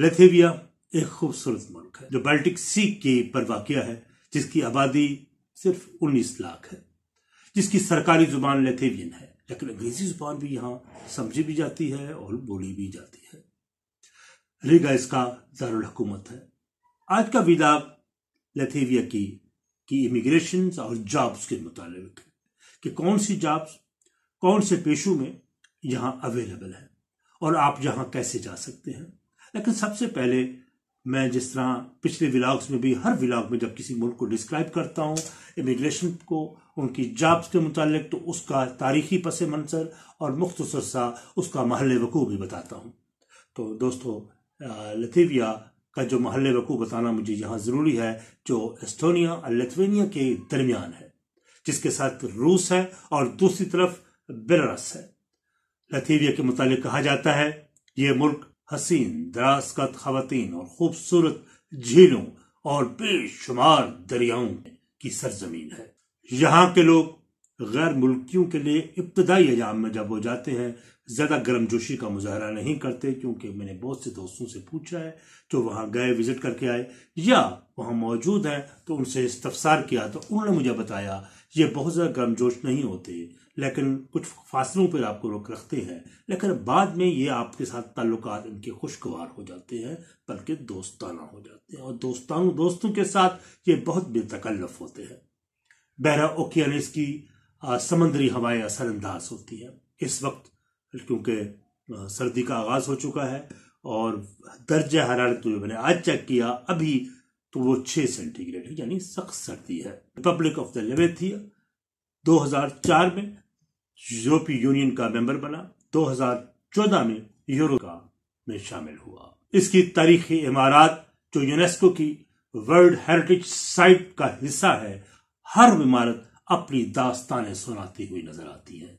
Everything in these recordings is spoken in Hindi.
लेथेविया एक खूबसूरत मुल्क है जो बाल्टिक सी के पर वाक्य है जिसकी आबादी सिर्फ 19 लाख है जिसकी सरकारी जुबान लेथेवियन है लेकिन अंग्रेजी जुबान भी यहाँ समझी भी जाती है और बोली भी जाती है रेगा इसका दारुल हुकूमत है आज का विदा लेथेविया की की इमिग्रेशन और जॉब्स के मुताबिक है कि कौन सी जॉब्स कौन से पेशों में यहाँ अवेलेबल है और आप यहाँ कैसे जा सकते हैं लेकिन सबसे पहले मैं जिस तरह पिछले विलाग्स में भी हर व्लाग में जब किसी मुल्क को डिस्क्राइब करता हूँ इमिग्रेशन को उनकी जॉब्स के मुतालिक तो उसका तारीखी पस मंसर और मुख्तर सा उसका महल वकू भी बताता हूँ तो दोस्तों लथीविया का जो महल वकू बताना मुझे यहाँ ज़रूरी है जो एस्टोनिया और लथवेनिया के दरमियान है जिसके साथ रूस है और दूसरी तरफ बेलरस है लथीविया के मुतालिक कहा जाता है ये मुल्क हसीन दरासकत खातन और खूबसूरत झीलों और बेशुमार दरियाओं की सरजमीन है यहाँ के लोग गैर मुल्कियों के लिए इब्तदाई अजाम में जब वो जाते हैं ज़्यादा गर्मजोशी का मुजाहरा नहीं करते क्योंकि मैंने बहुत से दोस्तों से पूछा है जो वहां गए विज़िट करके आए या वहां मौजूद हैं तो उनसे इस्तफसार किया तो उन्होंने मुझे बताया ये बहुत ज़्यादा गर्मजोश नहीं होते लेकिन कुछ फासलों पर आपको रोक रखते हैं लेकिन बाद में ये आपके साथ ताल्लुक इनके खुशगवार हो जाते हैं बल्कि दोस्ताना हो जाते हैं और दोस्तान दोस्तों के साथ ये बहुत बेतकल्लफ होते हैं बहरा ओकियानिस की समंदरी हवाएं असरअंदाज होती हैं इस वक्त क्योंकि सर्दी का आगाज़ हो चुका है और दर्ज हरारत जो मैंने आज चेक किया अभी तो वो छह सेंटीग्रेड है यानी सख्त सर्दी है रिपब्लिक ऑफ द लेवेथिया 2004 में यूरोपीय यूनियन का मेंबर बना 2014 में यूरो का में शामिल हुआ इसकी तारीखी इमारत जो यूनेस्को की वर्ल्ड हेरिटेज साइट का हिस्सा है हर इमारत अपनी दास्तानें सुनाती हुई नजर आती है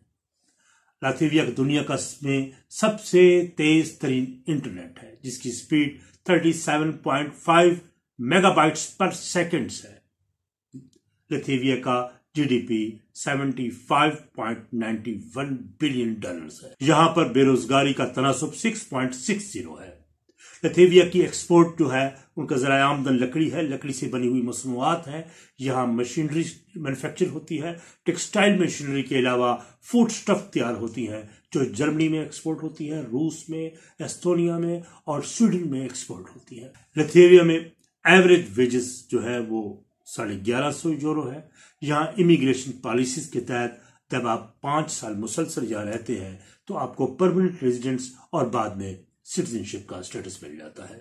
लातविया दुनिया का में सबसे तेज तरीन इंटरनेट है जिसकी स्पीड 37.5 मेगाबाइट्स पर सेकेंड्स है लिथिविया का जीडीपी 75.91 बिलियन डॉलर्स है यहां पर बेरोजगारी का तनासुब 6.60 है लथेविया की एक्सपोर्ट जो है उनका जरा आमदन लकड़ी है लकड़ी से बनी हुई मसनूआत है यहाँ मशीनरी मैन्युफैक्चर होती है टेक्सटाइल मशीनरी के अलावा फूड स्टफ तैयार होती है जो जर्मनी में एक्सपोर्ट होती है रूस में एस्तोनिया में और स्वीडन में एक्सपोर्ट होती है लथेविया में एवरेज वेजेस जो है वो साढ़े ग्यारह सौ यूरो है यहाँ इमिग्रेशन पॉलिसीज के तहत जब आप पांच साल मुसलसल यहाँ रहते हैं तो आपको परमानेंट रेजिडेंट्स और बाद में सिटीजनशिप का स्टेटस मिल जाता है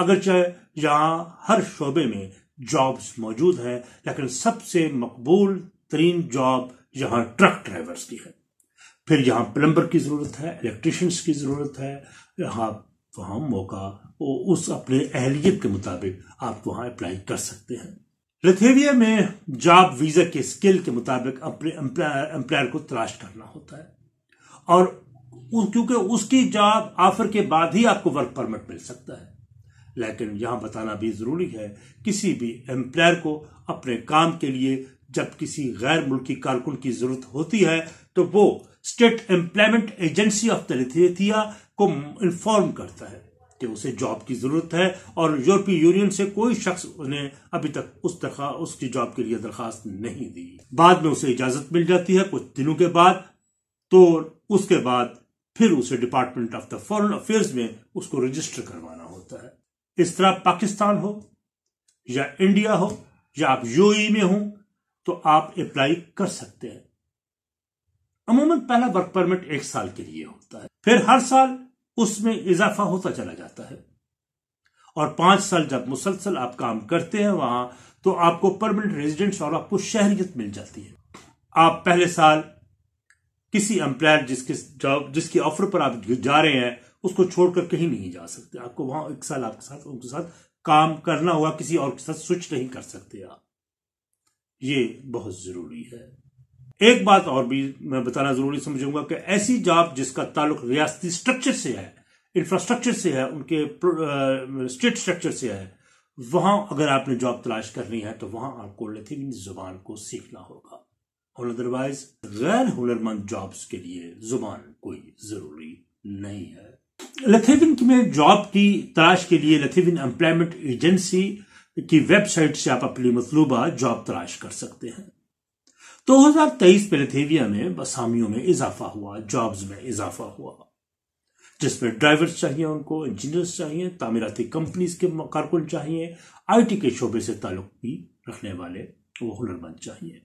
अगर चाहे यहाँ हर शोबे में जॉब्स मौजूद हैं लेकिन सबसे मकबूल तरीन जॉब यहाँ ट्रक ड्राइवर्स की है फिर यहाँ प्लम्बर की ज़रूरत है इलेक्ट्रिशियंस की ज़रूरत है यहाँ तो हम मौका उस अपने अहलियत के मुताबिक आप वहां अप्लाई कर सकते हैं लिथेविया में जॉब वीजा के स्किल के मुताबिक अपने एम्प्लायर को तलाश करना होता है और क्योंकि उसकी जॉब ऑफर के बाद ही आपको वर्क परमिट मिल सकता है लेकिन यहां बताना भी जरूरी है किसी भी एम्प्लायर को अपने काम के लिए जब किसी गैर मुल्की कारकुन की जरूरत होती है तो वो स्टेट एम्प्लॉयमेंट एजेंसी ऑफ लिथिया को इन्फॉर्म करता है कि उसे जॉब की जरूरत है और यूरोपीय यूनियन से कोई शख्स उन्हें अभी तक उस दरखा उसकी जॉब के लिए दरखास्त नहीं दी बाद में उसे इजाजत मिल जाती है कुछ दिनों के बाद तो उसके बाद फिर उसे department of the foreign affairs में उसको रजिस्टर करवाना होता है इस तरह पाकिस्तान हो या इंडिया हो या आप यूएई में हो तो आप अप्लाई कर सकते हैं अमूमन पहला वर्क परमिट एक साल के लिए होता है फिर हर साल उसमें इजाफा होता चला जाता है और पांच साल जब मुसलसल आप काम करते हैं वहां तो आपको परमानेंट रेजिडेंस और आपको शहरियत मिल जाती है आप पहले साल किसी एम्प्लॉयर जिसके जॉब जिसके ऑफर पर आप जा रहे हैं उसको छोड़कर कहीं नहीं जा सकते आपको वहां एक साल आपके साथ उनके साथ काम करना होगा किसी और के साथ स्विच नहीं कर सकते आप ये बहुत जरूरी है एक बात और भी मैं बताना जरूरी समझूंगा कि ऐसी जॉब जिसका ताल्लुक रियासती स्ट्रक्चर से है इंफ्रास्ट्रक्चर से है उनके स्टेट स्ट्रक्चर से है वहां अगर आपने जॉब तलाश करनी है तो वहां आपको लेथिन जुबान को सीखना होगा और अदरवाइज गैर हुनरमंद जॉब्स के लिए जुबान कोई जरूरी नहीं है लथेविन में जॉब की तलाश के लिए लथेविन एम्प्लॉयमेंट एजेंसी की वेबसाइट से आप अपनी मतलूबा जॉब तलाश कर सकते हैं 2023 में लिथेविया में बसामियों में इजाफा हुआ जॉब्स में इजाफा हुआ जिसमें ड्राइवर्स चाहिए उनको इंजीनियर्स चाहिए तामीराती कंपनीज के कारकुन चाहिए आईटी के शोबे से ताल्लुक भी रखने वाले वो हुनरमंद चाहिए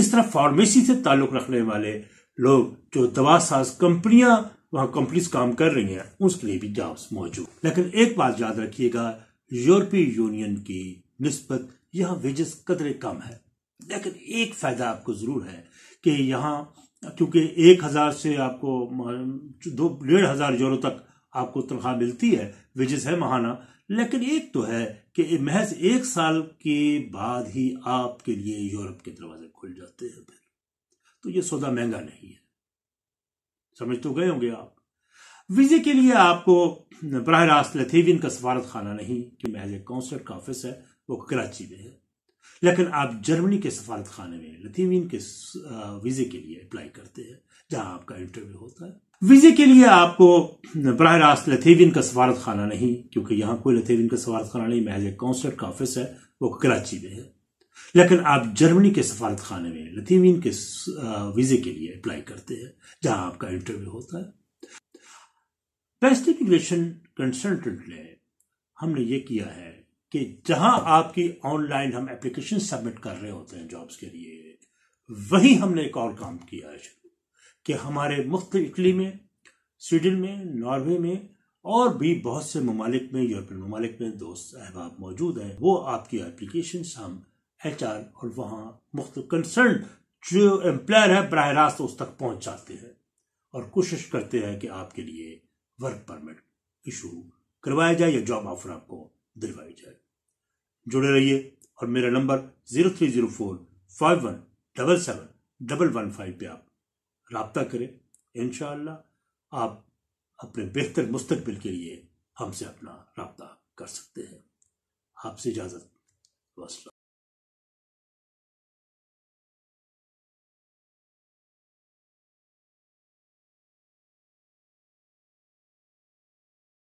इस तरह फार्मेसी से ताल्लुक रखने वाले लोग जो दवा साज कंपनियां वहां कंपनीज काम कर रही हैं उसके लिए भी जॉब्स मौजूद लेकिन एक बात याद रखिएगा यूरोपीय यूनियन की नस्बत यहाँ वेजेस कदरे कम है लेकिन एक फायदा आपको जरूर है कि यहाँ क्योंकि एक हजार से आपको दो डेढ़ हजार यूरो तक आपको तनख्वाह मिलती है वेजेस है महाना लेकिन एक तो है कि महज एक साल के बाद ही आपके लिए यूरोप के दरवाजे खुल जाते हैं फिर तो ये सौदा महंगा नहीं है समझ तो गए होंगे आप वीजे के लिए आपको बरह रास्त लथीवियन का सफारत खाना नहीं कि महज एक कौंसलेट का ऑफिस है वो कराची में है लेकिन आप जर्मनी के सफारत खाने में लतीवीन के वीज़े के लिए अप्लाई करते हैं जहां आपका इंटरव्यू होता है वीज़े के लिए आपको बरह रास्त लतीवीन का सफारत खाना नहीं क्योंकि यहाँ कोई लतीवीन का सफारत खाना नहीं महज एक कौंसलेट का ऑफिस है वो कराची में है लेकिन आप जर्मनी के सफारत खाने में लतीवीन के वीज़े के लिए अप्लाई करते हैं जहाँ आपका इंटरव्यू होता है पैसिव इन्वेस्टमेंट कंसल्टेंट ने हमने ये किया है कि जहां आपकी ऑनलाइन हम एप्लीकेशन सबमिट कर रहे होते हैं जॉब्स के लिए वहीं हमने एक और काम किया है कि हमारे मुफ्त इटली में स्वीडन में नॉर्वे में और भी बहुत से ममालिक में यूरोपियन ममालिक में दोस्त अहबाब मौजूद हैं वो आपकी एप्लीकेशन हम एच और वहाँ मुख्त कंसर्न जो एम्प्लॉयर है बरह रास्त उस तक पहुँचाते हैं और कोशिश करते हैं कि आपके लिए वर्क परमिट इशू करवाया जाए या जॉब ऑफर आपको दिलवाई जाए जुड़े रहिए और मेरा number zero three zero four five one double seven double one five पे आप रबता करें इन आप अपने बेहतर मुस्तबिल के लिए हमसे अपना रबता कर सकते हैं आपसे इजाज़त वसला